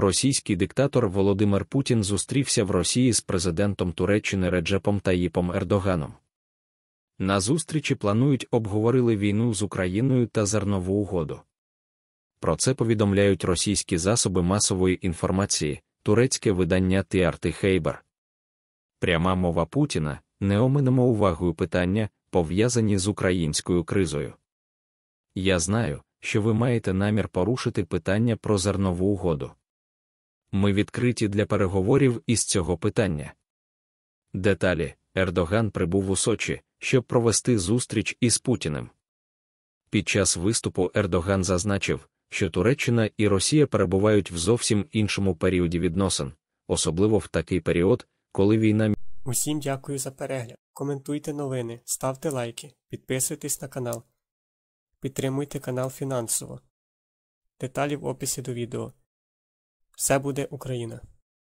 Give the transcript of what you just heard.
російський диктатор Володимир Путін зустрівся в Росії з президентом Туреччини Реджепом Таїпом Ердоганом. На зустрічі планують обговорили війну з Україною та зернову угоду. Про це повідомляють російські засоби масової інформації, турецьке видання Тіарти Хейбер. Пряма мова Путіна не оминемо увагою питання, пов'язані з українською кризою. Я знаю, що ви маєте намір порушити питання про зернову угоду ми відкриті для переговорів із цього питання. Деталі Ердоган прибув у Сочі, щоб провести зустріч із Путіним. Під час виступу Ердоган зазначив, що Туреччина і Росія перебувають в зовсім іншому періоді відносин, особливо в такий період, коли війна. Усім дякую за перегляд. Коментуйте новини, ставте лайки, підписуйтесь на канал, підтримуйте канал фінансово. Деталі в описі до відео. Все буде Україна!